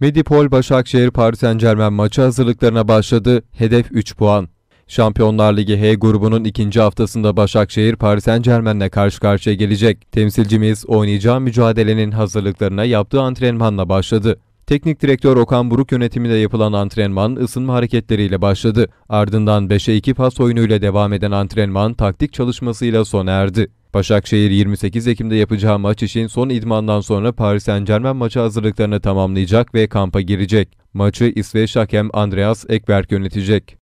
Medipol Başakşehir Paris Saint Germain maçı hazırlıklarına başladı. Hedef 3 puan. Şampiyonlar Ligi H grubunun ikinci haftasında Başakşehir Paris Saint Germain'le karşı karşıya gelecek. Temsilcimiz oynayacağı mücadelenin hazırlıklarına yaptığı antrenmanla başladı. Teknik direktör Okan Buruk yönetiminde yapılan antrenman ısınma hareketleriyle başladı. Ardından 5'e 2 pas oyunuyla devam eden antrenman taktik çalışmasıyla sona erdi. Başakşehir 28 Ekim'de yapacağı maç için son idmandan sonra Paris Saint Germain maçı hazırlıklarını tamamlayacak ve kampa girecek. Maçı İsveç hakem Andreas Ekberg yönetecek.